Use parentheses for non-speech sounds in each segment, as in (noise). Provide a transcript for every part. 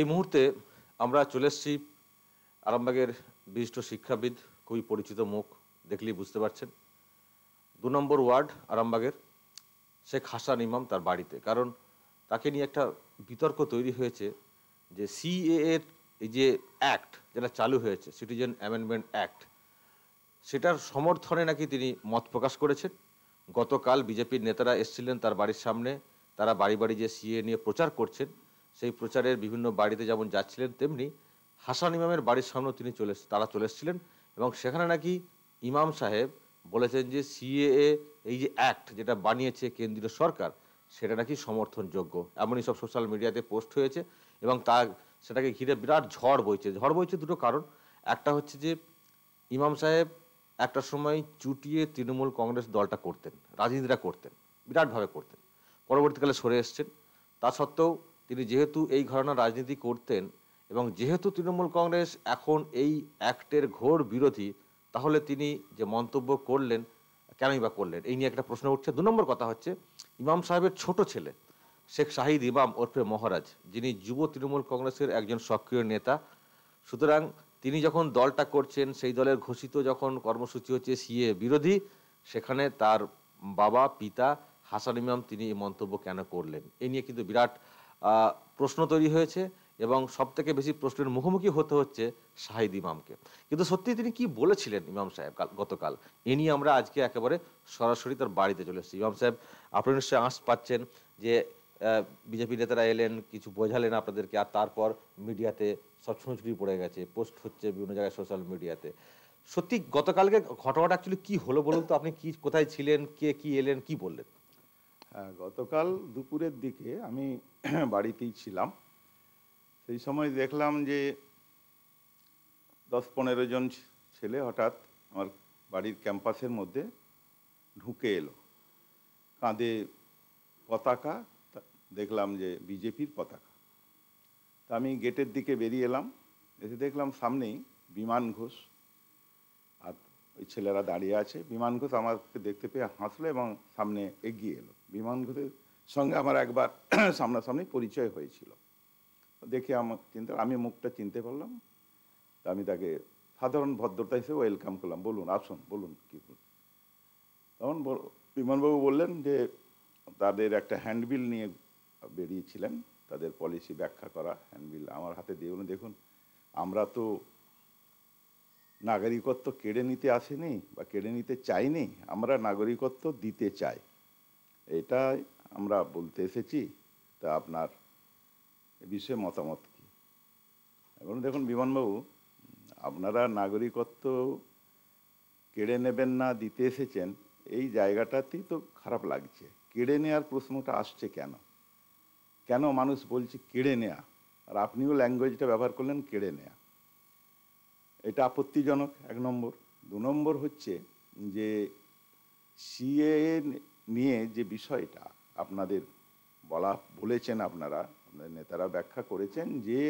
এই মুহূর্তে আমরা চলে এসেছি আরামবাগের বিশিষ্ট শিক্ষাবিদ খুবই পরিচিত মুখ দেখলেই বুঝতে পারছেন দু নম্বর ওয়ার্ড আরামবাগের শেখ হাসান ইমাম তার বাড়িতে কারণ তাকে নিয়ে একটা বিতর্ক তৈরি হয়েছে যে সিএ এর এই যে অ্যাক্ট যেটা চালু হয়েছে সিটিজেন অ্যামেন্ডমেন্ট অ্যাক্ট সেটার সমর্থনে নাকি তিনি মত প্রকাশ করেছেন গতকাল বিজেপির নেতারা এসছিলেন তার বাড়ির সামনে তারা বাড়ি বাড়ি যে সিএ নিয়ে প্রচার করছেন সেই প্রচারের বিভিন্ন বাড়িতে যেমন যাচ্ছিলেন তেমনি হাসান ইমামের বাড়ির সামনেও তিনি চলে তারা চলে এসেছিলেন এবং সেখানে নাকি ইমাম সাহেব বলেছেন যে সিএএ এই যে অ্যাক্ট যেটা বানিয়েছে কেন্দ্রীয় সরকার সেটা নাকি সমর্থনযোগ্য এমনই সব সোশ্যাল মিডিয়াতে পোস্ট হয়েছে এবং তা সেটাকে ঘিরে বিরাট ঝড় বইছে ঝড় বইছে দুটো কারণ একটা হচ্ছে যে ইমাম সাহেব একটা সময় চুটিয়ে তৃণমূল কংগ্রেস দলটা করতেন রাজনীতিটা করতেন বিরাটভাবে করতেন পরবর্তীকালে সরে এসছেন তা সত্ত্বেও তিনি যেহেতু এই ঘরানার রাজনীতি করতেন এবং যেহেতু তৃণমূল কংগ্রেস এখন এই অ্যাক্টের ঘোর বিরোধী তাহলে তিনি যে মন্তব্য করলেন কেনই বা করলেন এই নিয়ে একটা প্রশ্ন উঠছে দু নম্বর কথা হচ্ছে ইমাম সাহেবের ছোট ছেলে শেখ শাহিদ ইমাম ওরফে মহারাজ যিনি যুব তৃণমূল কংগ্রেসের একজন সক্রিয় নেতা সুতরাং তিনি যখন দলটা করছেন সেই দলের ঘোষিত যখন কর্মসূচি হচ্ছে সিএ বিরোধী সেখানে তার বাবা পিতা হাসান ইমাম তিনি এই মন্তব্য কেন করলেন এ নিয়ে কিন্তু বিরাট প্রশ্ন তৈরি হয়েছে এবং সব থেকে বেশি প্রশ্নের মুখোমুখি হতে হচ্ছে শাহিদ ইমামকে কিন্তু সত্যি তিনি কি বলেছিলেন ইমাম সাহেব গতকাল এ নিয়ে আমরা আজকে একেবারে সরাসরি তার বাড়িতে চলে এসেছি ইমাম সাহেব আপনি নিশ্চয়ই আঁশ পাচ্ছেন যে বিজেপি নেতারা এলেন কিছু বোঝালেন আপনাদেরকে আর তারপর মিডিয়াতে সব ছুঁচুড়ি পড়ে গেছে পোস্ট হচ্ছে বিভিন্ন জায়গায় সোশ্যাল মিডিয়াতে সত্যি গতকালকে ঘটনাটা অ্যাকচুয়ালি কী হলো বলুন তো আপনি কি কোথায় ছিলেন কে কি এলেন কি বললেন গতকাল দুপুরের দিকে আমি (clears throat) বাড়িতেই ছিলাম সেই সময় দেখলাম যে দশ পনেরো জন ছেলে হঠাৎ আমার বাড়ির ক্যাম্পাসের মধ্যে ঢুকে এলো কাঁধে পতাকা দেখলাম যে বিজেপির পতাকা তা আমি গেটের দিকে বেরিয়ে এলাম এসে দেখলাম সামনেই বিমান ঘোষ আর ওই ছেলেরা দাঁড়িয়ে আছে বিমান ঘোষ আমাকে দেখতে পেয়ে হাসলো এবং সামনে এগিয়ে এলো বিমান সঙ্গে আমার একবার সামনাসামনি পরিচয় হয়েছিল দেখে আমার চিন্তা আমি মুখটা চিনতে পারলাম তা আমি তাকে সাধারণ ভদ্রতা হিসেবে ওয়েলকাম করলাম বলুন আসুন বলুন কী বলুন তখন বিমানবাবু বললেন যে তাদের একটা হ্যান্ডবিল নিয়ে বেরিয়েছিলেন তাদের পলিসি ব্যাখ্যা করা হ্যান্ডবিল আমার হাতে দিয়ে বলুন দেখুন আমরা তো নাগরিকত্ব কেড়ে নিতে আসেনি বা কেড়ে নিতে চাইনি আমরা নাগরিকত্ব দিতে চাই এটা আমরা বলতে এসেছি তা আপনার এ বিষয়ে মতামত কী এখন দেখুন বিমানবাবু আপনারা নাগরিকত্ব কেড়ে নেবেন না দিতে এসেছেন এই জায়গাটাতেই তো খারাপ লাগছে কেড়ে নেওয়ার প্রশ্নটা আসছে কেন কেন মানুষ বলছে কেড়ে নেয়া আর আপনিও ল্যাঙ্গুয়েজটা ব্যবহার করলেন কেড়ে নেয়া এটা আপত্তিজনক এক নম্বর দু নম্বর হচ্ছে যে সিএ নিয়ে যে বিষয়টা আপনাদের বলা বলেছেন আপনারা আপনাদের নেতারা ব্যাখ্যা করেছেন যে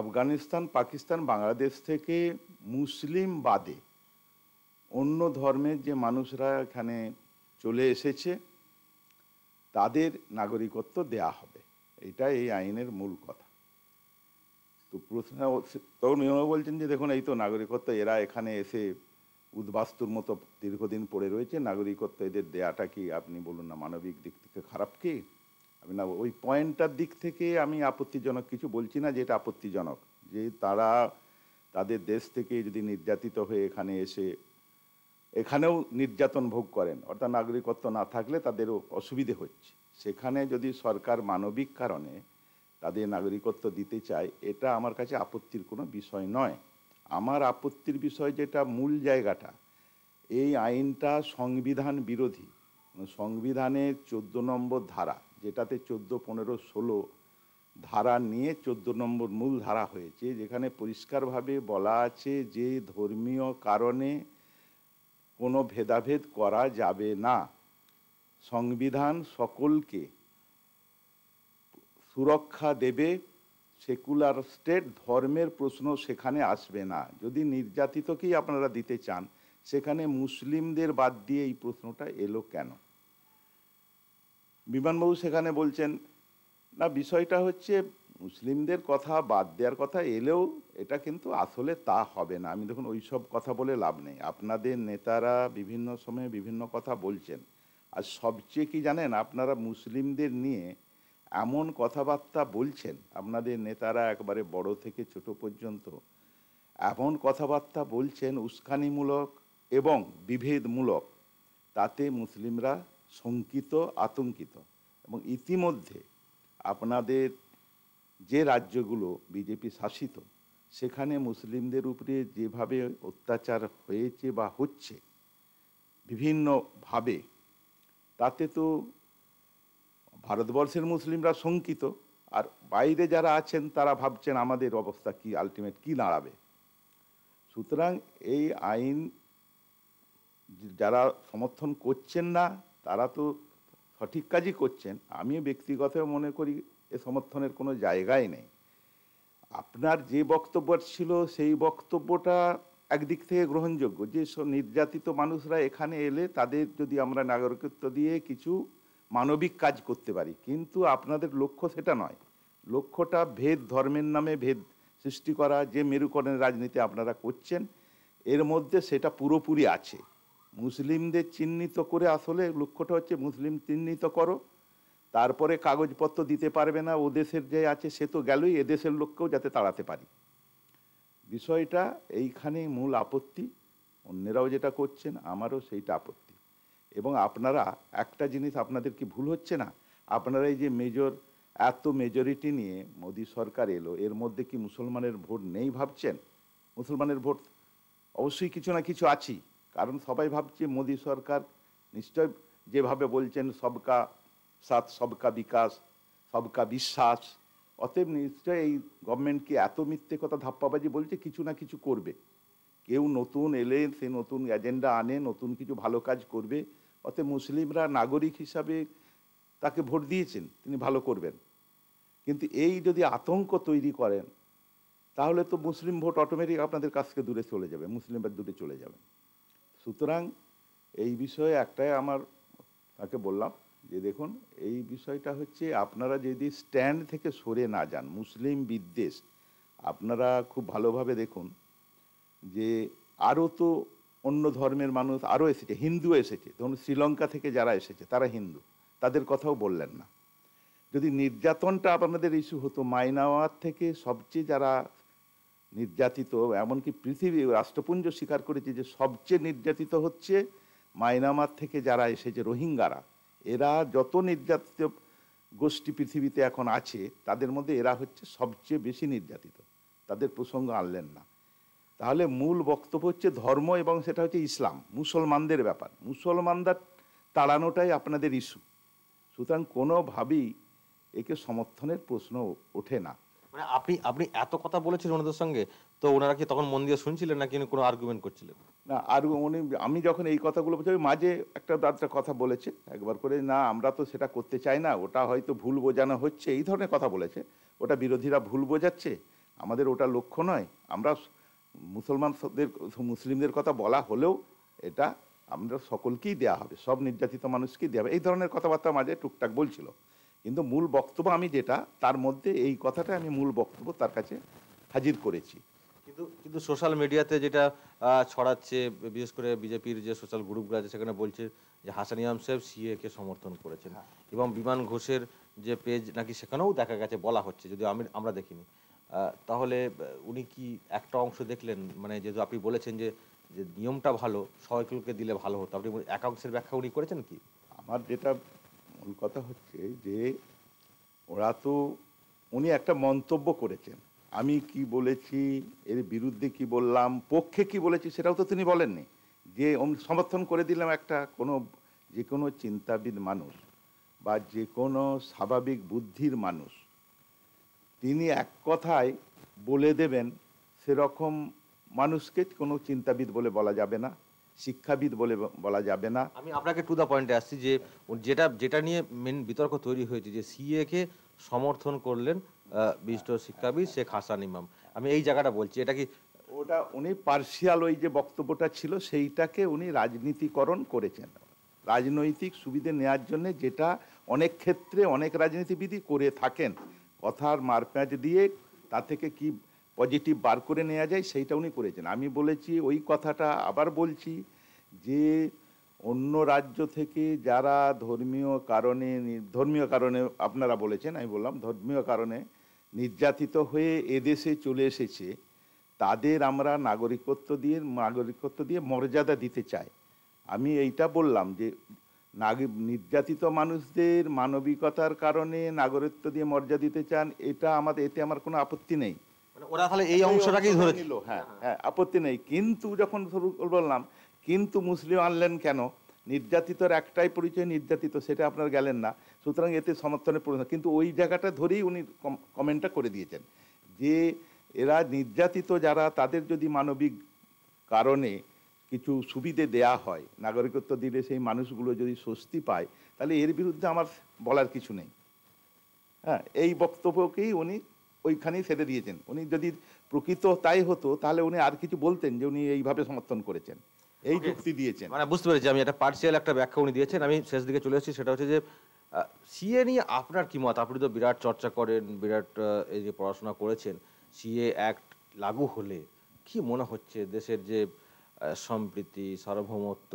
আফগানিস্তান পাকিস্তান বাংলাদেশ থেকে মুসলিম বাদে অন্য ধর্মের যে মানুষরা এখানে চলে এসেছে তাদের নাগরিকত্ব দেয়া হবে এটা এই আইনের মূল কথা তো প্রশ্ন তখন বলছেন যে দেখুন এই তো নাগরিকত্ব এরা এখানে এসে উদ্বাস্তুর মতো দীর্ঘদিন পড়ে রয়েছে নাগরিকত্ব এদের দেয়াটা কি আপনি বলুন না মানবিক দিক থেকে খারাপ কি আমি না ওই পয়েন্টটার দিক থেকে আমি আপত্তিজনক কিছু বলছি না যে এটা আপত্তিজনক যে তারা তাদের দেশ থেকে যদি নির্যাতিত হয়ে এখানে এসে এখানেও নির্যাতন ভোগ করেন অর্থাৎ নাগরিকত্ব না থাকলে তাদের অসুবিধে হচ্ছে সেখানে যদি সরকার মানবিক কারণে তাদের নাগরিকত্ব দিতে চায় এটা আমার কাছে আপত্তির কোনো বিষয় নয় আমার আপত্তির বিষয় যেটা মূল জায়গাটা এই আইনটা সংবিধান বিরোধী মানে সংবিধানের চোদ্দো নম্বর ধারা যেটাতে চোদ্দো পনেরো ষোলো ধারা নিয়ে চোদ্দো নম্বর মূল ধারা হয়েছে যেখানে পরিষ্কারভাবে বলা আছে যে ধর্মীয় কারণে কোনো ভেদাভেদ করা যাবে না সংবিধান সকলকে সুরক্ষা দেবে সেকুলার স্টেট ধর্মের প্রশ্ন সেখানে আসবে না যদি নির্যাতিতকেই আপনারা দিতে চান সেখানে মুসলিমদের বাদ দিয়ে এই প্রশ্নটা এলো কেন বিমানবাবু সেখানে বলছেন না বিষয়টা হচ্ছে মুসলিমদের কথা বাদ দেওয়ার কথা এলেও এটা কিন্তু আসলে তা হবে না আমি দেখুন ওইসব কথা বলে লাভ নেই আপনাদের নেতারা বিভিন্ন সময়ে বিভিন্ন কথা বলছেন আর সবচেয়ে কি জানেন আপনারা মুসলিমদের নিয়ে এমন কথাবার্তা বলছেন আপনাদের নেতারা একবারে বড় থেকে ছোট পর্যন্ত এমন কথাবার্তা বলছেন উস্কানিমূলক এবং বিভেদমূলক তাতে মুসলিমরা শঙ্কিত আতঙ্কিত এবং ইতিমধ্যে আপনাদের যে রাজ্যগুলো বিজেপি শাসিত সেখানে মুসলিমদের উপরে যেভাবে অত্যাচার হয়েছে বা হচ্ছে বিভিন্নভাবে তাতে তো ভারতবর্ষের মুসলিমরা শঙ্কিত আর বাইরে যারা আছেন তারা ভাবছেন আমাদের অবস্থা কি আলটিমেট কি দাঁড়াবে সুতরাং এই আইন যারা সমর্থন করছেন না তারা তো সঠিক কাজই করছেন আমি ব্যক্তিগত মনে করি এ সমর্থনের কোনো জায়গায় নেই আপনার যে বক্তব্য ছিল সেই বক্তব্যটা একদিক থেকে গ্রহণযোগ্য যেসব নির্যাতিত মানুষরা এখানে এলে তাদের যদি আমরা নাগরিকত্ব দিয়ে কিছু মানবিক কাজ করতে পারি কিন্তু আপনাদের লক্ষ্য সেটা নয় লক্ষ্যটা ভেদ ধর্মের নামে ভেদ সৃষ্টি করা যে মেরুকরণের রাজনীতি আপনারা করছেন এর মধ্যে সেটা পুরোপুরি আছে মুসলিমদের চিহ্নিত করে আসলে লক্ষ্যটা হচ্ছে মুসলিম চিহ্নিত করো তারপরে কাগজপত্র দিতে পারবে না ও দেশের যে আছে সে তো গেলই এদেশের লোককেও যাতে তাড়াতে পারি বিষয়টা এইখানেই মূল আপত্তি অন্যেরাও যেটা করছেন আমারও সেইটা আপত্তি এবং আপনারা একটা জিনিস আপনাদের কি ভুল হচ্ছে না আপনারা এই যে মেজর এত মেজরিটি নিয়ে মোদি সরকার এলো এর মধ্যে কি মুসলমানের ভোট নেই ভাবছেন মুসলমানের ভোট অবশ্যই কিছু না কিছু আছি কারণ সবাই ভাবছে মোদি সরকার নিশ্চয় যেভাবে বলছেন সবকা সাথ সবকা বিকাশ সবকা বিশ্বাস অতএব নিশ্চয় এই গভর্নমেন্টকে এত মিথ্যে কথা ধাপ্পাবাজি বলছে কিছু না কিছু করবে কেউ নতুন এলে সে নতুন এজেন্ডা আনে নতুন কিছু ভালো কাজ করবে অতএব মুসলিমরা নাগরিক হিসাবে তাকে ভোট দিয়েছেন তিনি ভালো করবেন কিন্তু এই যদি আতঙ্ক তৈরি করেন তাহলে তো মুসলিম ভোট অটোমেটিক আপনাদের কাছ থেকে দূরে চলে যাবে মুসলিমরা দূরে চলে যাবে সুতরাং এই বিষয়ে একটাই আমার তাকে বললাম যে দেখুন এই বিষয়টা হচ্ছে আপনারা যদি স্ট্যান্ড থেকে সরে না যান মুসলিম বিদ্বেষ আপনারা খুব ভালোভাবে দেখুন যে আরও তো অন্য ধর্মের মানুষ আরও এসেছে হিন্দু এসেছে ধরুন শ্রীলঙ্কা থেকে যারা এসেছে তারা হিন্দু তাদের কথাও বললেন না যদি নির্যাতনটা আপনাদের ইস্যু হতো মাইনাওয়ার থেকে সবচেয়ে যারা নির্যাতিত এমনকি পৃথিবী রাষ্ট্রপুঞ্জ স্বীকার করেছে যে সবচেয়ে নির্যাতিত হচ্ছে মাইনামার থেকে যারা এসেছে রোহিঙ্গারা এরা যত নির্যাতিত গোষ্ঠী পৃথিবীতে এখন আছে তাদের মধ্যে এরা হচ্ছে সবচেয়ে বেশি নির্যাতিত তাদের প্রসঙ্গ আনলেন না তাহলে মূল বক্তব্য হচ্ছে ধর্ম এবং সেটা হচ্ছে ইসলাম মুসলমানদের ব্যাপার মুসলমানদের তাড়ানোটাই আপনাদের ইস্যু সুতরাং কোনোভাবেই একে সমর্থনের প্রশ্ন ওঠে না মানে আপনি আপনি এত কথা বলেছেন ওনাদের সঙ্গে তো ওনারা কি তখন মন দিয়ে শুনছিলেন নাকি কোনো আর্গুমেন্ট করছিলেন না আর উনি আমি যখন এই কথাগুলো বলছি মাঝে একটা দাদটা কথা বলেছে একবার করে না আমরা তো সেটা করতে চাই না ওটা হয়তো ভুল বোঝানো হচ্ছে এই ধরনের কথা বলেছে ওটা বিরোধীরা ভুল বোঝাচ্ছে আমাদের ওটা লক্ষ্য নয় আমরা মুসলমানদের মুসলিমদের কথা বলা হলেও এটা আমরা সকলকেই দেয়া হবে সব নির্যাতিত মানুষকেই দেওয়া হবে এই ধরনের কথাবার্তা মাঝে টুকটাক বলছিল কিন্তু মূল বক্তব্য আমি যেটা তার মধ্যে এই কথাটা আমি মূল বক্তব্য তার কাছে হাজির করেছি কিন্তু কিন্তু সোশ্যাল মিডিয়াতে যেটা ছড়াচ্ছে বিশেষ করে বিজেপির যে সোশ্যাল গ্রুপগুলো আছে সেখানে বলছে যে হাসানিয়াম সাহেব সিএকে সমর্থন করেছেন হ্যাঁ। এবং বিমান ঘোষের যে পেজ নাকি সেখানেও দেখা গেছে বলা হচ্ছে যদিও আমি আমরা দেখিনি তাহলে উনি কি একটা অংশ দেখলেন মানে যেহেতু আপনি বলেছেন যে যে নিয়মটা ভালো সবাইকে দিলে ভালো হতো আপনি এক অংশের ব্যাখ্যা উনি করেছেন কি আমার যেটা মূল কথা হচ্ছে যে ওরা তো উনি একটা মন্তব্য করেছেন আমি কি বলেছি এর বিরুদ্ধে কি বললাম পক্ষে কি বলেছি সেটাও তো তিনি বলেননি যে সমর্থন করে দিলাম একটা কোনো যে কোনো চিন্তাবিদ মানুষ বা যে কোনো স্বাভাবিক বুদ্ধির মানুষ তিনি এক কথায় বলে দেবেন সেরকম মানুষকে কোনো চিন্তাবিদ বলে বলা যাবে না শিক্ষাবিদ বলে বলা যাবে না আমি আপনাকে টু দ্য পয়েন্টে আসছি যে যেটা যেটা নিয়ে মেন বিতর্ক তৈরি হয়েছে যে সিএকে সমর্থন করলেন বিশিষ্ট শিক্ষাবিদ শেখ হাসান ইমাম আমি এই জায়গাটা বলছি এটা কি ওটা উনি পার্সিয়াল ওই যে বক্তব্যটা ছিল সেইটাকে উনি রাজনীতিকরণ করেছেন রাজনৈতিক সুবিধে নেয়ার জন্য যেটা অনেক ক্ষেত্রে অনেক রাজনীতিবিদই করে থাকেন কথার মারপ্যাঁচ দিয়ে তা থেকে কি পজিটিভ বার করে নেওয়া যায় সেইটা উনি করেছেন আমি বলেছি ওই কথাটা আবার বলছি যে অন্য রাজ্য থেকে যারা ধর্মীয় কারণে ধর্মীয় কারণে আপনারা বলেছেন আমি বললাম ধর্মীয় কারণে নির্যাতিত হয়ে এদেশে চলে এসেছে তাদের আমরা নাগরিকত্ব দিয়ে নাগরিকত্ব দিয়ে মর্যাদা দিতে চাই আমি এইটা বললাম যে নির্যাতিত মানুষদের মানবিকতার কারণে নাগরিকত্ব দিয়ে মর্যাদা দিতে চান এটা আমাদের এতে আমার কোনো আপত্তি নেই মানে ওরা তাহলে এই অংশটাকেই ধরে নিল হ্যাঁ হ্যাঁ আপত্তি নেই কিন্তু যখন বললাম কিন্তু মুসলিম আনলেন কেন নির্যাতিতর একটাই পরিচয় নির্যাতিত সেটা আপনার গেলেন না সুতরাং এতে সমর্থনের পরিণত কিন্তু ওই জায়গাটা ধরেই উনি কমেন্টটা করে দিয়েছেন যে এরা নির্যাতিত যারা তাদের যদি মানবিক কারণে কিছু সুবিধে দেয়া হয় নাগরিকত্ব দিলে সেই মানুষগুলো যদি স্বস্তি পায় তাহলে এর বিরুদ্ধে আমার বলার কিছু নেই হ্যাঁ এই বক্তব্যকেই উনি ওইখানেই ফেলে দিয়েছেন উনি যদি প্রকৃত তাই হতো তাহলে উনি আর কিছু বলতেন যে উনি এইভাবে সমর্থন করেছেন এই যুক্তি দিয়েছেন মানে বুঝতে পেরেছি আমি একটা পার্সিয়াল একটা ব্যাখ্যা উনি দিয়েছেন আমি শেষ দিকে চলে এসেছি সেটা হচ্ছে যে সিএ নিয়ে আপনার কি মত আপনি তো বিরাট চর্চা করেন বিরাট এই যে পড়াশোনা করেছেন সিএ অ্যাক্ট লাগু হলে কি মনে হচ্ছে দেশের যে সম্প্রীতি সার্বভৌমত্ব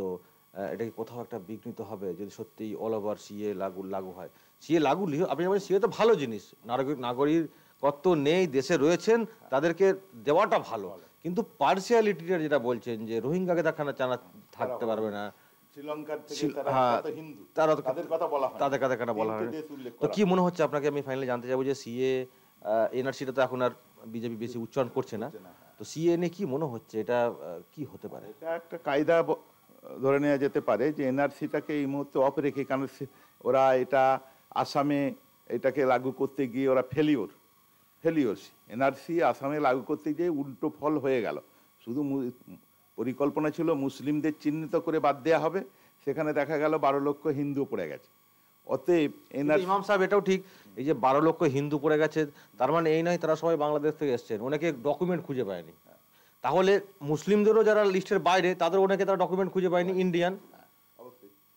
এটাকে কোথাও একটা বিঘ্নিত হবে যদি সত্যি অল ওভার সিএ লাগু লাগু হয় সিএ লাগু আপনি বলেন সিএ তো ভালো জিনিস নাগরিক নাগরিক কত নেই দেশে রয়েছেন তাদেরকে দেওয়াটা ভালো কিন্তু পার্সিয়ালিটিটা যেটা বলছেন যে রোহিঙ্গাকে দেখানো চানা থাকতে পারবে না হ্যাঁ, তাদের কথা বলা হয় কি মনে হচ্ছে আপনাকে আমি ফাইনালি জানতে চাবো যে সিএ এনআরসিটা তো এখন আর বিজেপি বেশি উচ্চারণ করছে না হ্যাঁ। তো সিএনএ কি মনে হচ্ছে এটা কি হতে পারে এটা একটা কায়দা ধরে নেওয়া যেতে পারে যে এনআরসিটাকে এই মুহূর্তে অফ রেখে কারণ ওরা এটা আসামে এটাকে লাগু করতে গিয়ে ওরা ফেলিওর ফেলিওর এনআরসি আসামে লাগু করতে গিয়ে উল্টো ফল হয়ে গেল শুধু পরিকল্পনা ছিল মুসলিমদের চিহ্নিত করে বাদ দেওয়া হবে সেখানে দেখা গেল বারো লক্ষ হিন্দু পড়ে গেছে অতএব এনার ইমাম সাহেব এটাও ঠিক এই যে বারো লক্ষ হিন্দু পড়ে গেছে তার মানে এই নয় তারা সবাই বাংলাদেশ থেকে এসছেন অনেকে ডকুমেন্ট খুঁজে পায়নি তাহলে মুসলিমদেরও যারা লিস্টের বাইরে তাদের অনেকে তারা ডকুমেন্ট খুঁজে পায়নি ইন্ডিয়ান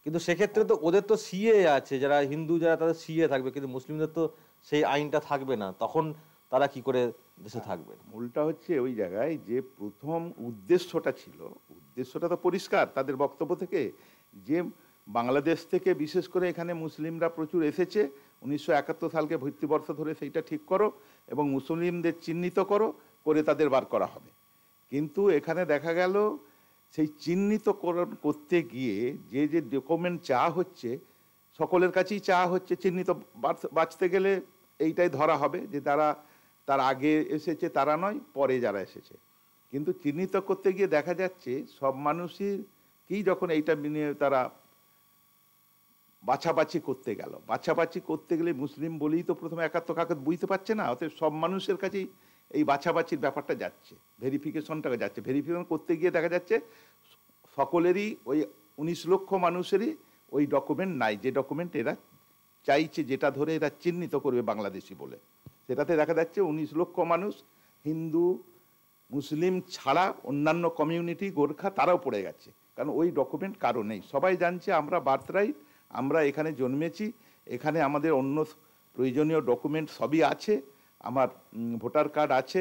কিন্তু সেক্ষেত্রে তো ওদের তো সিএ আছে যারা হিন্দু যারা তাদের সিএ থাকবে কিন্তু মুসলিমদের তো সেই আইনটা থাকবে না তখন তারা কি করে দেশে হ্যাঁ, থাকবে মূলটা হচ্ছে ওই জায়গায় যে প্রথম উদ্দেশ্যটা ছিল উদ্দেশ্যটা তো পরিষ্কার তাদের বক্তব্য থেকে যে বাংলাদেশ থেকে বিশেষ করে এখানে মুসলিমরা প্রচুর এসেছে উনিশশো একাত্তর সালকে ভিত্তিবর্ষ ধরে সেইটা ঠিক করো এবং মুসলিমদের চিহ্নিত করো করে তাদের বার করা হবে কিন্তু এখানে দেখা গেল সেই চিহ্নিতকরণ করতে গিয়ে যে যে ডকুমেন্ট চা হচ্ছে সকলের কাছেই চা হচ্ছে চিহ্নিত বাঁচতে গেলে এইটাই ধরা হবে যে তারা তার আগে এসেছে তারা নয় পরে যারা এসেছে কিন্তু চিহ্নিত করতে গিয়ে দেখা যাচ্ছে সব মানুষই কি যখন এইটা নিয়ে তারা বাছাবাছি করতে গেল বাছাবাছি করতে গেলে মুসলিম বলেই তো প্রথমে একাত্ম কাকাত বুঝতে পারছে না অতএব সব মানুষের কাছেই এই বাছাবাছির ব্যাপারটা যাচ্ছে ভেরিফিকেশনটা যাচ্ছে ভেরিফিকেশন করতে গিয়ে দেখা যাচ্ছে সকলেরই ওই উনিশ লক্ষ মানুষেরই ওই ডকুমেন্ট নাই যে ডকুমেন্ট এরা চাইছে যেটা ধরে এরা চিহ্নিত করবে বাংলাদেশি বলে সেটাতে দেখা যাচ্ছে উনিশ লক্ষ মানুষ হিন্দু মুসলিম ছাড়া অন্যান্য কমিউনিটি গোর্খা তারাও পড়ে গেছে কারণ ওই ডকুমেন্ট কারো নেই সবাই জানছে আমরা রাইট আমরা এখানে জন্মেছি এখানে আমাদের অন্য প্রয়োজনীয় ডকুমেন্ট সবই আছে আমার ভোটার কার্ড আছে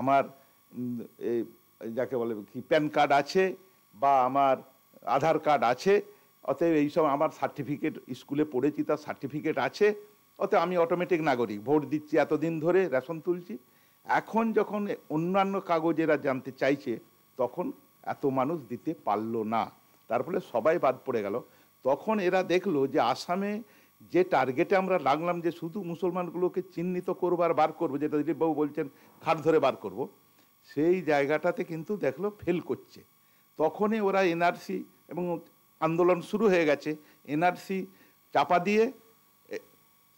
আমার যাকে বলে কি প্যান কার্ড আছে বা আমার আধার কার্ড আছে অতএব এইসব আমার সার্টিফিকেট স্কুলে পড়েছি তার সার্টিফিকেট আছে অতএব আমি অটোমেটিক নাগরিক ভোট দিচ্ছি এতদিন ধরে রেশন তুলছি এখন যখন অন্যান্য কাগজেরা জানতে চাইছে তখন এত মানুষ দিতে পারল না তার ফলে সবাই বাদ পড়ে গেল তখন এরা দেখলো যে আসামে যে টার্গেটে আমরা লাগলাম যে শুধু মুসলমানগুলোকে চিহ্নিত করবো আর বার করবো যেটা দিলীপবাবু বলছেন খাট ধরে বার করব। সেই জায়গাটাতে কিন্তু দেখলো ফেল করছে তখনই ওরা এনআরসি এবং আন্দোলন শুরু হয়ে গেছে এনআরসি চাপা দিয়ে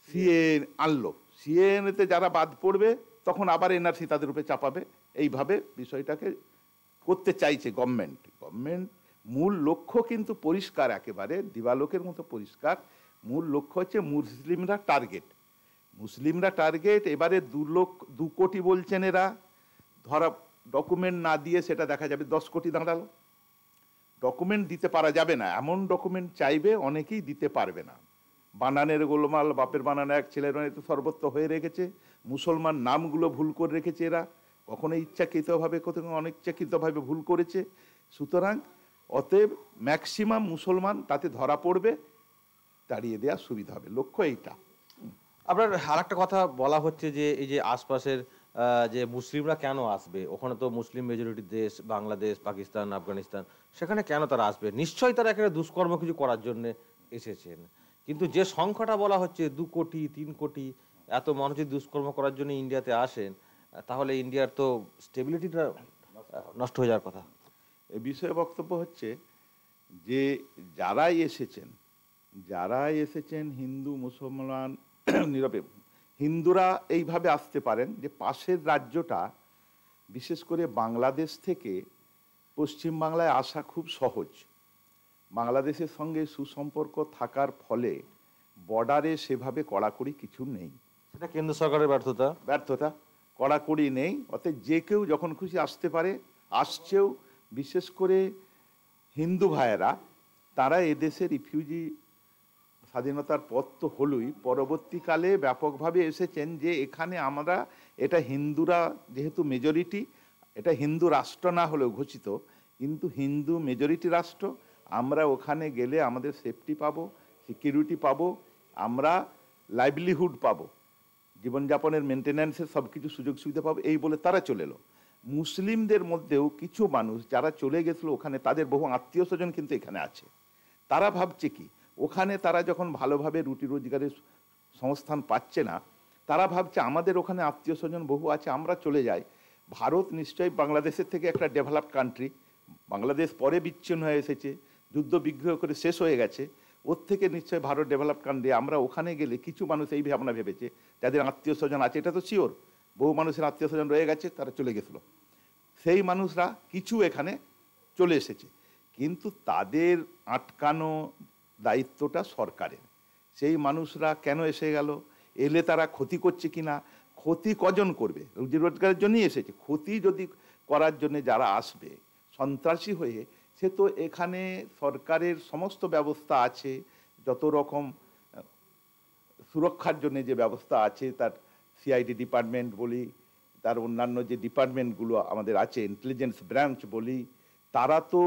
সিএ আনলো সিএনএতে যারা বাদ পড়বে তখন আবার এনআরসি তাদের উপরে চাপাবে এইভাবে বিষয়টাকে করতে চাইছে গভর্নমেন্ট গভর্নমেন্ট মূল লক্ষ্য কিন্তু পরিষ্কার একেবারে দিবালোকের মতো পরিষ্কার মূল লক্ষ্য হচ্ছে মুসলিমরা টার্গেট মুসলিমরা টার্গেট এবারে দু লক্ষ দু কোটি বলছেন এরা ধরা ডকুমেন্ট না দিয়ে সেটা দেখা যাবে দশ কোটি দাঁড়ালো ডকুমেন্ট দিতে পারা যাবে না এমন ডকুমেন্ট চাইবে অনেকেই দিতে পারবে না বানানের গোলমাল বাপের বানানো এক ছেলের তো সর্বত্র হয়ে রেখেছে মুসলমান নামগুলো ভুল করে রেখেছে এরা কখনো ইচ্ছাকৃতভাবে কোথাও অনিচ্ছাকৃতভাবে ভুল করেছে সুতরাং অতএব ম্যাক্সিমাম মুসলমান তাতে ধরা পড়বে তাড়িয়ে দেওয়া সুবিধা হবে লক্ষ্য এইটা আপনার আর একটা কথা বলা হচ্ছে যে এই যে আশপাশের যে মুসলিমরা কেন আসবে ওখানে তো মুসলিম মেজরিটি দেশ বাংলাদেশ পাকিস্তান আফগানিস্তান সেখানে কেন তারা আসবে নিশ্চয়ই তারা এখানে দুষ্কর্ম কিছু করার জন্য এসেছেন কিন্তু যে সংখ্যাটা বলা হচ্ছে দু কোটি তিন কোটি এত মানুষ দুষ্কর্ম করার জন্য ইন্ডিয়াতে আসেন তাহলে ইন্ডিয়ার তো স্টেবিলিটিটা নষ্ট হয়ে যাওয়ার কথা এ বিষয়ে বক্তব্য হচ্ছে যে যারাই এসেছেন যারাই এসেছেন হিন্দু মুসলমান (clears throat) নিরপে হিন্দুরা এইভাবে আসতে পারেন যে পাশের রাজ্যটা বিশেষ করে বাংলাদেশ থেকে পশ্চিমবাংলায় আসা খুব সহজ বাংলাদেশের সঙ্গে সুসম্পর্ক থাকার ফলে বর্ডারে সেভাবে কড়াকড়ি কিছু নেই সেটা কেন্দ্র সরকারের ব্যর্থতা ব্যর্থতা কড়াকড়ি নেই অর্থাৎ যে কেউ যখন খুশি আসতে পারে আসছেও বিশেষ করে হিন্দু ভাইয়েরা তারা এদেশে রিফিউজি স্বাধীনতার পথ তো হলই পরবর্তীকালে ব্যাপকভাবে এসেছেন যে এখানে আমরা এটা হিন্দুরা যেহেতু মেজরিটি এটা হিন্দু রাষ্ট্র না হলেও ঘোষিত কিন্তু হিন্দু মেজরিটি রাষ্ট্র আমরা ওখানে গেলে আমাদের সেফটি পাব সিকিউরিটি পাবো আমরা লাইভলিহুড পাব জীবনযাপনের মেনটেন্যান্সের সব কিছু সুযোগ সুবিধা পাবো এই বলে তারা চলে এলো মুসলিমদের মধ্যেও কিছু মানুষ যারা চলে গেছিল ওখানে তাদের বহু আত্মীয় স্বজন কিন্তু এখানে আছে তারা ভাবছে কি ওখানে তারা যখন ভালোভাবে রুটি রোজগারের সংস্থান পাচ্ছে না তারা ভাবছে আমাদের ওখানে আত্মীয় স্বজন বহু আছে আমরা চলে যাই ভারত নিশ্চয়ই বাংলাদেশের থেকে একটা ডেভেলপ কান্ট্রি বাংলাদেশ পরে বিচ্ছিন্ন হয়ে এসেছে যুদ্ধ বিগ্রহ করে শেষ হয়ে গেছে ওর থেকে নিশ্চয়ই ভারত ডেভেলপ কান্ট্রি আমরা ওখানে গেলে কিছু মানুষ এই ভাবনা ভেবেছে যাদের আত্মীয় স্বজন আছে এটা তো শিওর বহু মানুষের আত্মীয় স্বজন রয়ে গেছে তারা চলে গেছিল সেই মানুষরা কিছু এখানে চলে এসেছে কিন্তু তাদের আটকানো দায়িত্বটা সরকারের সেই মানুষরা কেন এসে গেল এলে তারা ক্ষতি করছে কি না ক্ষতি কজন করবে রুজি রোজগারের জন্যই এসেছে ক্ষতি যদি করার জন্য যারা আসবে সন্ত্রাসী হয়ে সে তো এখানে সরকারের সমস্ত ব্যবস্থা আছে যত রকম সুরক্ষার জন্য যে ব্যবস্থা আছে তার সিআইডি ডিপার্টমেন্ট বলি তার অন্যান্য যে ডিপার্টমেন্টগুলো আমাদের আছে ইন্টেলিজেন্স ব্রাঞ্চ বলি তারা তো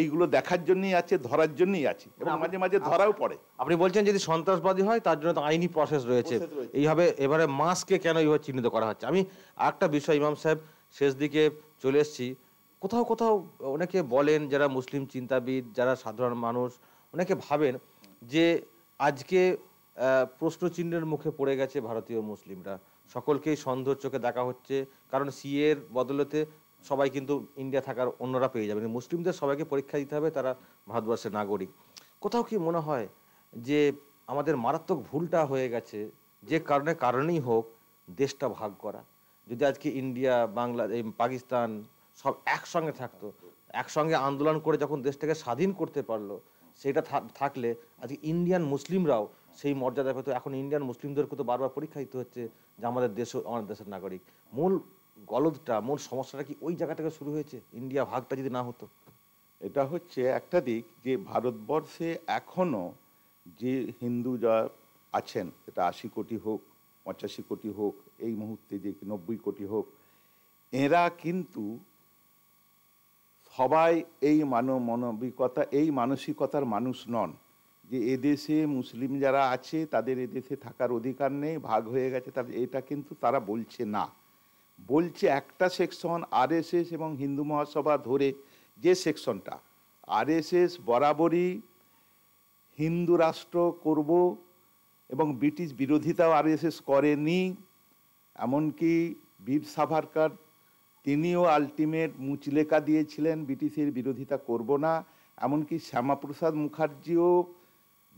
এইগুলো দেখার জন্যই আছে ধরার জন্যই আছে এবং মাঝে মাঝে ধরাও পড়ে আপনি বলছেন যদি সন্ত্রাসবাদী হয় তার জন্য তো আইনি প্রসেস রয়েছে এইভাবে এবারে মাসকে কেন এইভাবে চিহ্নিত করা হচ্ছে আমি একটা বিষয় ইমাম সাহেব শেষ দিকে চলে এসেছি কোথাও কোথাও অনেকে বলেন যারা মুসলিম চিন্তাবিদ যারা সাধারণ মানুষ অনেকে ভাবেন যে আজকে প্রশ্নচিহ্নের মুখে পড়ে গেছে ভারতীয় মুসলিমরা সকলকেই সন্দেহ চোখে দেখা হচ্ছে কারণ সিএর বদলতে সবাই কিন্তু ইন্ডিয়া থাকার অন্যরা পেয়ে যাবে মানে মুসলিমদের সবাইকে পরীক্ষা দিতে হবে তারা ভারতবর্ষের নাগরিক কোথাও কি মনে হয় যে আমাদের মারাত্মক ভুলটা হয়ে গেছে যে কারণে কারণেই হোক দেশটা ভাগ করা যদি আজকে ইন্ডিয়া বাংলা পাকিস্তান সব একসঙ্গে থাকতো একসঙ্গে আন্দোলন করে যখন দেশটাকে স্বাধীন করতে পারলো সেটা থাকলে আজকে ইন্ডিয়ান মুসলিমরাও সেই মর্যাদা পেত এখন ইন্ডিয়ান মুসলিমদেরকে তো বারবার পরীক্ষা দিতে হচ্ছে যে আমাদের দেশ আমাদের দেশের নাগরিক মূল গলদটা মূল সমস্যাটা কি ওই জায়গা থেকে শুরু হয়েছে ইন্ডিয়া ভাগটা যদি না হতো এটা হচ্ছে একটা দিক যে ভারতবর্ষে এখনও যে হিন্দু যা আছেন এটা আশি কোটি হোক পঁচাশি কোটি হোক এই মুহূর্তে যে নব্বই কোটি হোক এরা কিন্তু সবাই এই মানব মানবিকতা এই মানসিকতার মানুষ নন যে এদেশে মুসলিম যারা আছে তাদের এদেশে থাকার অধিকার নেই ভাগ হয়ে গেছে তার এটা কিন্তু তারা বলছে না বলছে একটা সেকশন আরএসএস এবং হিন্দু মহাসভা ধরে যে সেকশনটা আরএসএস বরাবরই হিন্দু রাষ্ট্র করব এবং ব্রিটিশ বিরোধিতাও আরএসএস করেনি এমনকি বীর সাভারকার তিনিও আলটিমেট মুচলেখা দিয়েছিলেন ব্রিটিশের বিরোধিতা করব না এমনকি শ্যামাপ্রসাদ মুখার্জিও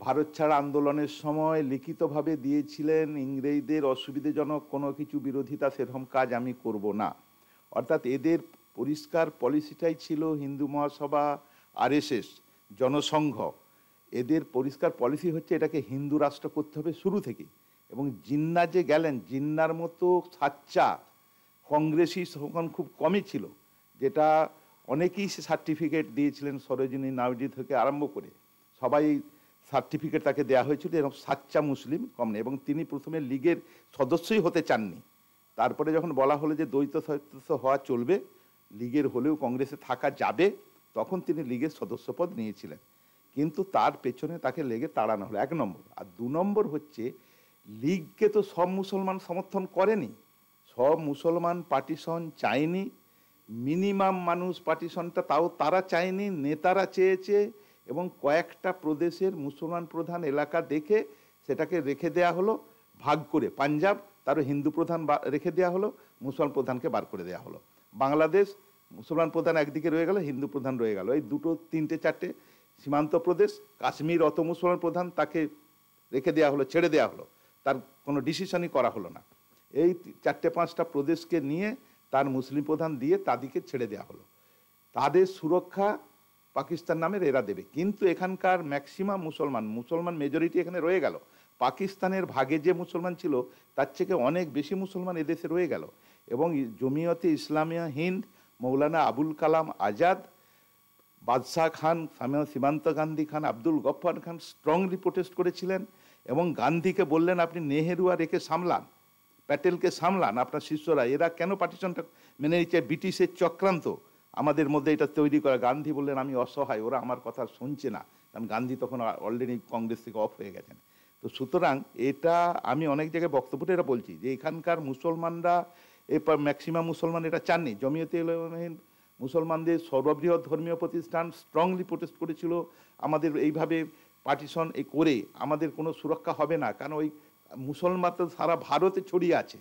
ভারত ছাড় আন্দোলনের সময় লিখিতভাবে দিয়েছিলেন ইংরেজদের অসুবিধাজনক কোনো কিছু বিরোধিতা সেরকম কাজ আমি করব না অর্থাৎ এদের পরিষ্কার পলিসিটাই ছিল হিন্দু মহাসভা আরএসএস জনসংঘ এদের পরিষ্কার পলিসি হচ্ছে এটাকে হিন্দু রাষ্ট্র করতে হবে শুরু থেকে এবং জিন্না যে গেলেন জিন্নার মতো সাচ্চা কংগ্রেসি সংখ্যান খুব কমই ছিল যেটা অনেকেই সে সার্টিফিকেট দিয়েছিলেন সরোজিনী নাইডু থেকে আরম্ভ করে সবাই সার্টিফিকেট তাকে দেওয়া হয়েছিল এরকম সাচ্চা মুসলিম কম নেই এবং তিনি প্রথমে লীগের সদস্যই হতে চাননি তারপরে যখন বলা হলো যে দ্বৈত সদস্য হওয়া চলবে লীগের হলেও কংগ্রেসে থাকা যাবে তখন তিনি লীগের সদস্যপদ নিয়েছিলেন কিন্তু তার পেছনে তাকে লেগে তাড়ানো হলো এক নম্বর আর দু নম্বর হচ্ছে লীগকে তো সব মুসলমান সমর্থন করেনি সব মুসলমান পার্টিশন চায়নি মিনিমাম মানুষ পার্টিশনটা তাও তারা চায়নি নেতারা চেয়েছে এবং কয়েকটা প্রদেশের মুসলমান প্রধান এলাকা দেখে সেটাকে রেখে দেয়া হলো ভাগ করে পাঞ্জাব তারও হিন্দু প্রধান রেখে দেওয়া হলো মুসলমান প্রধানকে বার করে দেওয়া হলো বাংলাদেশ মুসলমান প্রধান একদিকে রয়ে গেল হিন্দু প্রধান রয়ে গেল এই দুটো তিনটে চারটে সীমান্ত প্রদেশ কাশ্মীর অত মুসলমান প্রধান তাকে রেখে দেওয়া হলো ছেড়ে দেওয়া হলো তার কোনো ডিসিশনই করা হলো না এই চারটে পাঁচটা প্রদেশকে নিয়ে তার মুসলিম প্রধান দিয়ে তাদেরকে ছেড়ে দেওয়া হলো তাদের সুরক্ষা পাকিস্তান নামের এরা দেবে কিন্তু এখানকার ম্যাক্সিমাম মুসলমান মুসলমান মেজরিটি এখানে রয়ে গেল পাকিস্তানের ভাগে যে মুসলমান ছিল তার থেকে অনেক বেশি মুসলমান এদেশে রয়ে গেল এবং জমিয়তে ইসলামিয়া হিন্দ মৌলানা আবুল কালাম আজাদ বাদশাহ খান সীমান্ত গান্ধী খান আব্দুল গফর খান স্ট্রংলি প্রোটেস্ট করেছিলেন এবং গান্ধীকে বললেন আপনি নেহেরু আর একে সামলান প্যাটেলকে সামলান আপনার শিষ্যরা এরা কেন পার্টিশনটা মেনে নিচ্ছে ব্রিটিশের চক্রান্ত আমাদের মধ্যে এটা তৈরি করা গান্ধী বললেন আমি অসহায় ওরা আমার কথা শুনছে না কারণ গান্ধী তখন অলরেডি কংগ্রেস থেকে অফ হয়ে গেছেন তো সুতরাং এটা আমি অনেক জায়গায় বক্তব্যটা এটা বলছি যে এখানকার মুসলমানরা এরপর ম্যাক্সিমাম মুসলমান এটা চাননি জমিয়তে মুসলমানদের সর্ববৃহৎ ধর্মীয় প্রতিষ্ঠান স্ট্রংলি প্রোটেস্ট করেছিল আমাদের এইভাবে পার্টিশন এই করে আমাদের কোনো সুরক্ষা হবে না কারণ ওই মুসলমান তো সারা ভারতে ছড়িয়ে আছে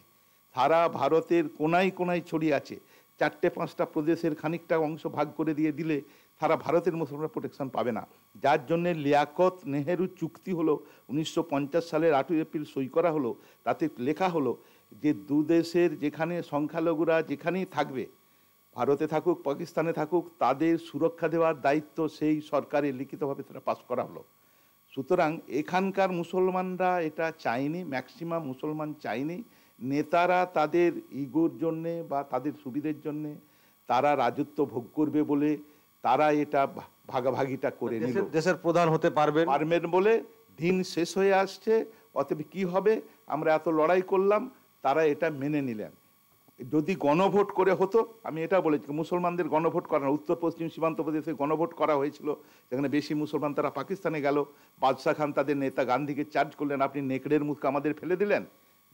সারা ভারতের কোনায় কোনায় ছড়িয়ে আছে চারটে পাঁচটা প্রদেশের খানিকটা অংশ ভাগ করে দিয়ে দিলে তারা ভারতের মুসলমানরা প্রোটেকশন পাবে না যার জন্য লিয়াকত নেহেরু চুক্তি হলো উনিশশো সালের আটই এপ্রিল সই করা হলো তাতে লেখা হলো যে দু দেশের যেখানে সংখ্যালঘুরা যেখানেই থাকবে ভারতে থাকুক পাকিস্তানে থাকুক তাদের সুরক্ষা দেওয়ার দায়িত্ব সেই সরকারে লিখিতভাবে তারা পাশ করা হলো সুতরাং এখানকার মুসলমানরা এটা চায়নি ম্যাক্সিমাম মুসলমান চায়নি নেতারা তাদের ইগোর জন্যে বা তাদের সুবিধের জন্যে তারা রাজত্ব ভোগ করবে বলে তারা এটা ভাগাভাগিটা করে নিল দেশের প্রধান হতে পারবে পারবেন বলে দিন শেষ হয়ে আসছে অতএব কি হবে আমরা এত লড়াই করলাম তারা এটা মেনে নিলেন যদি গণভোট করে হতো আমি এটা বলেছি মুসলমানদের গণভোট করা উত্তর পশ্চিম সীমান্ত প্রদেশে গণভোট করা হয়েছিল যেখানে বেশি মুসলমান তারা পাকিস্তানে গেল বাদশাহ খান তাদের নেতা গান্ধীকে চার্জ করলেন আপনি নেকড়ের মুখ আমাদের ফেলে দিলেন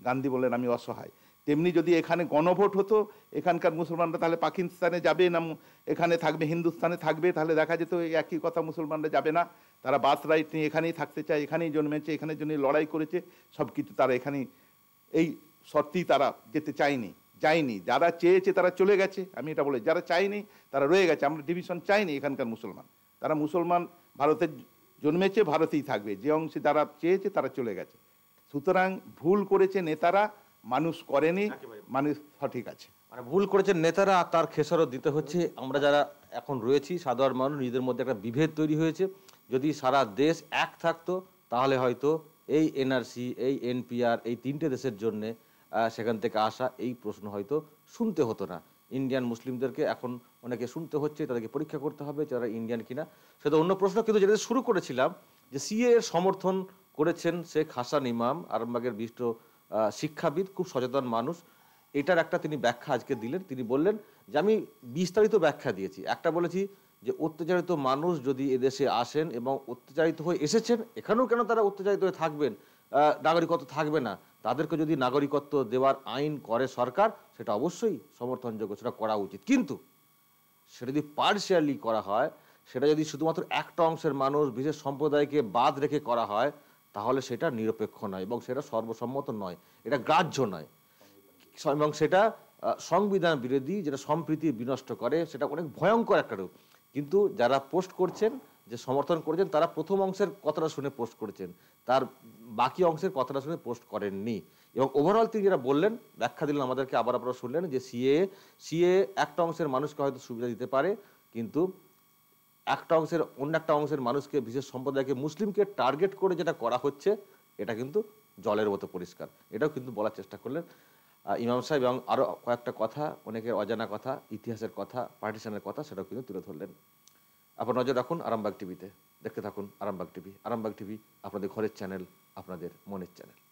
গান্ধী বললেন আমি অসহায় তেমনি যদি এখানে গণভোট হতো এখানকার মুসলমানরা তাহলে পাকিস্তানে যাবে না এখানে থাকবে হিন্দুস্তানে থাকবে তাহলে দেখা যেত এই একই কথা মুসলমানরা যাবে না তারা বাস রাইট নিয়ে এখানেই থাকতে চায় এখানেই জন্মেছে এখানে জন্য লড়াই করেছে সব কিছু তারা এখানেই এই শর্তেই তারা যেতে চায়নি যায়নি যারা চেয়েছে তারা চলে গেছে আমি এটা বলে যারা চায়নি তারা রয়ে গেছে আমরা ডিভিশন চাইনি এখানকার মুসলমান তারা মুসলমান ভারতের জন্মেছে ভারতেই থাকবে যে অংশে যারা চেয়েছে তারা চলে গেছে সুতরাং ভুল করেছে নেতারা মানুষ করেনি আচ্ছা মানুষ সঠিক আছে মানে ভুল করেছে নেতারা তার খেসারত দিতে হচ্ছে আমরা যারা এখন রয়েছি সাধারণ মানুষ নিজেদের মধ্যে একটা বিভেদ তৈরি হয়েছে যদি সারা দেশ এক থাকতো তাহলে হয়তো এই এনআরসি এই এনপিআর এই তিনটে দেশের জন্য সেখান থেকে আসা এই প্রশ্ন হয়তো শুনতে হতো না ইন্ডিয়ান মুসলিমদেরকে এখন অনেকে শুনতে হচ্ছে তাদেরকে পরীক্ষা করতে হবে যারা ইন্ডিয়ান কিনা সেটা অন্য প্রশ্ন কিন্তু যেটা শুরু করেছিলাম যে সিএ এর সমর্থন করেছেন শেখ হাসান ইমাম আরামবাগের বিশিষ্ট শিক্ষাবিদ খুব সচেতন মানুষ এটার একটা তিনি ব্যাখ্যা আজকে দিলেন তিনি বললেন যে আমি বিস্তারিত ব্যাখ্যা দিয়েছি একটা বলেছি যে অত্যাচারিত মানুষ যদি এদেশে আসেন এবং অত্যাচারিত হয়ে এসেছেন এখানেও কেন তারা অত্যাচারিত হয়ে থাকবেন নাগরিকত্ব থাকবে না তাদেরকে যদি নাগরিকত্ব দেওয়ার আইন করে সরকার সেটা অবশ্যই সমর্থনযোগ্য সেটা করা উচিত কিন্তু সেটা যদি পার্সিয়ালি করা হয় সেটা যদি শুধুমাত্র একটা অংশের মানুষ বিশেষ সম্প্রদায়কে বাদ রেখে করা হয় তাহলে সেটা নিরপেক্ষ নয় এবং সেটা সর্বসম্মত নয় এটা গ্রাহ্য নয় এবং সেটা সংবিধান বিরোধী যেটা সম্প্রীতি বিনষ্ট করে সেটা অনেক ভয়ঙ্কর একটা রূপ কিন্তু যারা পোস্ট করছেন যে সমর্থন করেছেন তারা প্রথম অংশের কথাটা শুনে পোস্ট করেছেন তার বাকি অংশের কথাটা শুনে পোস্ট করেননি এবং ওভারঅল তিনি যেটা বললেন ব্যাখ্যা দিলেন আমাদেরকে আবার আপনারা শুনলেন যে সিএ সিএ একটা অংশের মানুষকে হয়তো সুবিধা দিতে পারে কিন্তু একটা অংশের অন্য একটা অংশের মানুষকে বিশেষ সম্প্রদায়কে মুসলিমকে টার্গেট করে যেটা করা হচ্ছে এটা কিন্তু জলের মতো পরিষ্কার এটাও কিন্তু বলার চেষ্টা করলেন ইমাম সাহেব এবং আরও কয়েকটা কথা অনেকের অজানা কথা ইতিহাসের কথা পার্টিশনের কথা সেটাও কিন্তু তুলে ধরলেন আপনার নজর রাখুন আরামবাগ টিভিতে দেখতে থাকুন আরামবাগ টিভি আরামবাগ টিভি আপনাদের ঘরের চ্যানেল আপনাদের মনের চ্যানেল